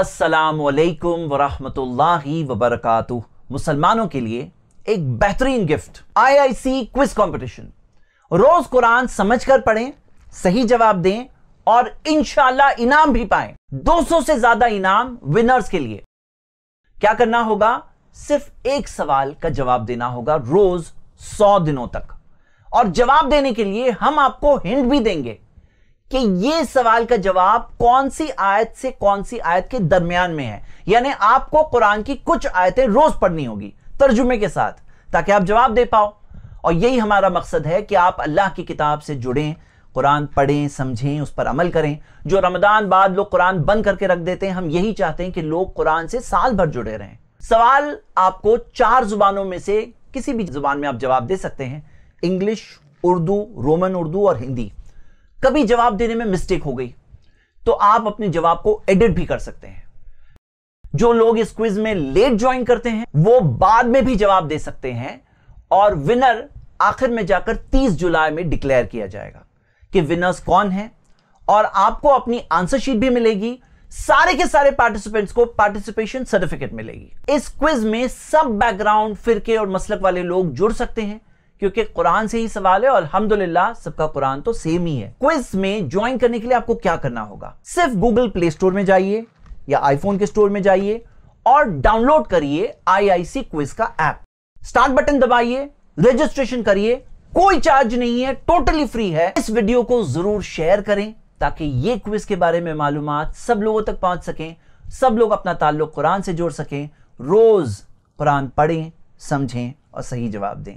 असलकम वरहमतुल्लाहि वबरकatuह मुसलमानों के लिए एक बेहतरीन गिफ्ट आईआईसी क्विज कंपटीशन रोज कुरान समझकर पढ़ें सही जवाब दें और इनशाला इनाम भी पाएं 200 से ज्यादा इनाम विनर्स के लिए क्या करना होगा सिर्फ एक सवाल का जवाब देना होगा रोज 100 दिनों तक और जवाब देने के लिए हम आपको हिंट भी देंगे कि ये सवाल का जवाब कौन सी आयत से कौन सी आयत के दरमियान में है यानी आपको कुरान की कुछ आयतें रोज पढ़नी होगी तर्जुमे के साथ ताकि आप जवाब दे पाओ और यही हमारा मकसद है कि आप अल्लाह की किताब से जुड़ें कुरान पढ़ें समझें उस पर अमल करें जो रमदान बाद लोग कुरान बंद करके रख देते हैं हम यही चाहते हैं कि लोग कुरान से साल भर जुड़े रहें सवाल आपको चार जुबानों में से किसी भी जुबान में आप जवाब दे सकते हैं इंग्लिश उर्दू रोमन उर्दू और हिंदी कभी जवाब देने में मिस्टेक हो गई तो आप अपने जवाब को एडिट भी कर सकते हैं जो लोग इस क्विज में लेट ज्वाइन करते हैं वो बाद में भी जवाब दे सकते हैं और विनर आखिर में जाकर 30 जुलाई में डिक्लेयर किया जाएगा कि विनर्स कौन हैं और आपको अपनी आंसर शीट भी मिलेगी सारे के सारे पार्टिसिपेंट्स को पार्टिसिपेशन सर्टिफिकेट मिलेगी इस क्विज में सब बैकग्राउंड फिरके और मसलक वाले लोग जुड़ सकते हैं क्योंकि कुरान से ही सवाल है और अलहमदुल्ला सबका कुरान तो सेम ही है क्विज में ज्वाइन करने के लिए आपको क्या करना होगा सिर्फ गूगल प्ले स्टोर में जाइए या आईफोन के स्टोर में जाइए और डाउनलोड करिए आईआईसी क्विज का ऐप स्टार्ट बटन दबाइए रजिस्ट्रेशन करिए कोई चार्ज नहीं है टोटली फ्री है इस वीडियो को जरूर शेयर करें ताकि ये क्विज के बारे में मालूम सब लोगों तक पहुंच सकें सब लोग अपना ताल्लुक कुरान से जोड़ सकें रोज कुरान पढ़ें समझें और सही जवाब दें